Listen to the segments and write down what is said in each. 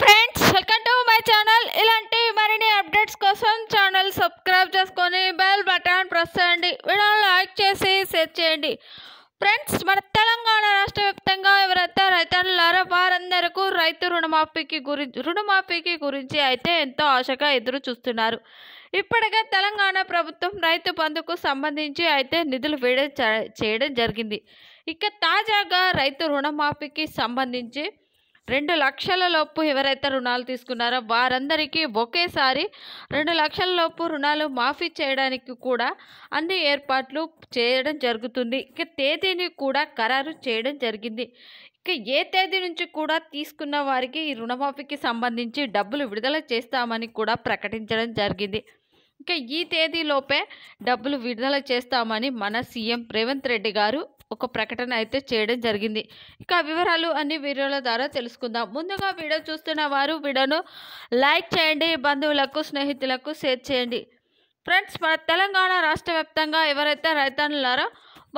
friends welcome to my channel ఇలాంటి మరిన్ని updates కోసం ఛానల్ సబ్స్క్రైబ్ చేసుకొని బెల్ బటన్ ప్రెస్ చేయండి వీడియోని లైక్ చేసి షేర్ చేయండి ఫ్రెండ్స్ మన తెలంగాణ రాష్ట్ర వ్యాప్తంగా ఎవరైతే రైతులారో వారందరకు రైతు రుణమాఫీకి గురించి రుణమాఫీకి గురించి అయితే ఎంతో ఆశగా ఎదురు చూస్తున్నారు ఇప్పటికే తెలంగాణ ప్రభుత్వం రైతు బంధుకు సంబంధించి అయితే నిధులు వేడ చేయడం జరిగింది ఇక తాజాగా రైతు రుణమాఫీకి సంబంధించి రెండు లక్షల లోపు ఎవరైతే రుణాలు తీసుకున్నారో వారందరికీ ఒకేసారి రెండు లక్షల లోపు రుణాలు మాఫీ చేయడానికి కూడా అన్ని ఏర్పాట్లు చేయడం జరుగుతుంది ఇక తేదీని కూడా ఖరారు చేయడం జరిగింది ఇక ఏ తేదీ నుంచి కూడా తీసుకున్న వారికి ఈ రుణమాఫీకి సంబంధించి డబ్బులు విడుదల చేస్తామని కూడా ప్రకటించడం జరిగింది ఇక ఈ తేదీలోపే డబ్బులు విడుదల చేస్తామని మన సీఎం రేవంత్ రెడ్డి గారు ఒక ప్రకటన అయితే చేయడం జరిగింది ఇక వివరాలు అన్ని వీడియోల ద్వారా తెలుసుకుందాం ముందుగా వీడియో చూస్తున్న వారు వీడియోను లైక్ చేయండి బంధువులకు స్నేహితులకు షేర్ చేయండి ఫ్రెండ్స్ మన తెలంగాణ రాష్ట్ర వ్యాప్తంగా ఎవరైతే రైతన్నులారో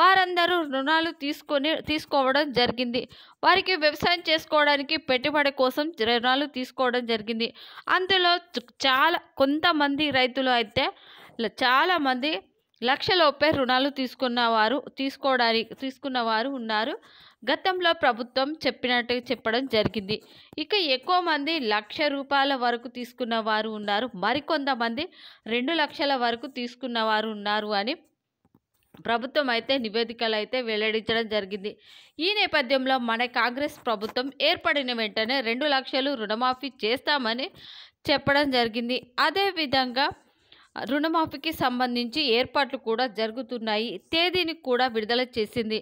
వారందరూ రుణాలు తీసుకొని తీసుకోవడం జరిగింది వారికి వ్యవసాయం చేసుకోవడానికి పెట్టుబడి కోసం రుణాలు తీసుకోవడం జరిగింది అందులో చాలా కొంతమంది రైతులు అయితే చాలామంది లక్షలోపే రుణాలు తీసుకున్న వారు తీసుకోవడానికి తీసుకున్న వారు ఉన్నారు గతంలో ప్రభుత్వం చెప్పినట్టు చెప్పడం జరిగింది ఇక ఎక్కువ మంది లక్ష రూపాయల వరకు తీసుకున్న వారు ఉన్నారు మరికొంతమంది రెండు లక్షల వరకు తీసుకున్న వారు ఉన్నారు అని ప్రభుత్వం అయితే నివేదికలు అయితే వెల్లడించడం జరిగింది ఈ నేపథ్యంలో మన కాంగ్రెస్ ప్రభుత్వం ఏర్పడిన వెంటనే రెండు లక్షలు రుణమాఫీ చేస్తామని చెప్పడం జరిగింది అదేవిధంగా రుణమాఫీకి సంబంధించి ఏర్పాట్లు కూడా జరుగుతున్నాయి తేదీని కూడా విడుదల చేసింది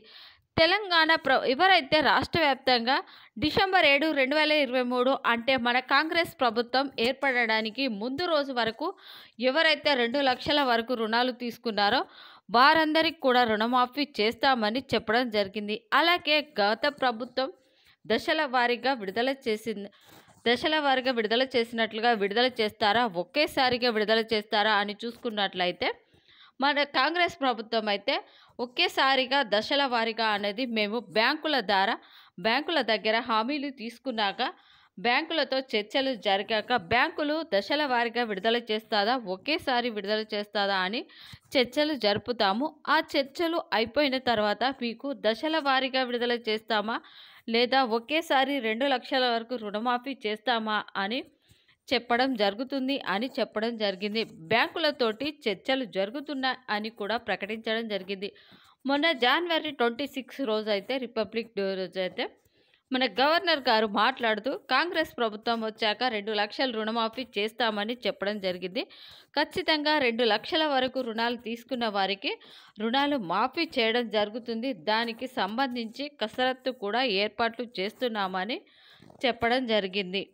తెలంగాణ ప్ర ఎవరైతే రాష్ట్ర వ్యాప్తంగా డిసెంబర్ ఏడు రెండు వేల ఇరవై మూడు అంటే మన కాంగ్రెస్ ప్రభుత్వం ఏర్పడడానికి ముందు రోజు వరకు ఎవరైతే రెండు లక్షల వరకు రుణాలు తీసుకున్నారో వారందరికీ కూడా రుణమాఫీ చేస్తామని చెప్పడం జరిగింది అలాగే గత ప్రభుత్వం దశల వారీగా విడుదల చేసింది దశల వారిగా విడుదల చేసినట్లుగా విడుదల చేస్తారా ఒకేసారిగా విడుదల చేస్తారా అని చూసుకున్నట్లయితే మన కాంగ్రెస్ ప్రభుత్వం అయితే ఒకేసారిగా దశల వారిగా అనేది మేము బ్యాంకుల ద్వారా బ్యాంకుల దగ్గర హామీలు తీసుకున్నాక బ్యాంకులతో చర్చలు జరిగాక బ్యాంకులు దశల వారిగా విడుదల చేస్తాదా ఒకేసారి విడుదల చేస్తాదా అని చర్చలు జరుపుతాము ఆ చర్చలు అయిపోయిన తర్వాత మీకు దశల వారిగా విడుదల చేస్తామా లేదా ఒకేసారి రెండు లక్షల వరకు రుణమాఫీ చేస్తామా అని చెప్పడం జరుగుతుంది అని చెప్పడం జరిగింది బ్యాంకులతోటి చర్చలు జరుగుతున్నాయి అని కూడా ప్రకటించడం జరిగింది మొన్న జనవరి ట్వంటీ సిక్స్ రోజు అయితే రిపబ్లిక్ డే రోజు అయితే మన గవర్నర్ గారు మాట్లాడుతూ కాంగ్రెస్ ప్రభుత్వం వచ్చాక రెండు లక్షల రుణమాఫీ చేస్తామని చెప్పడం జరిగింది ఖచ్చితంగా రెండు లక్షల వరకు రుణాలు తీసుకున్న వారికి రుణాలు మాఫీ చేయడం జరుగుతుంది దానికి సంబంధించి కసరత్తు కూడా ఏర్పాట్లు చేస్తున్నామని చెప్పడం జరిగింది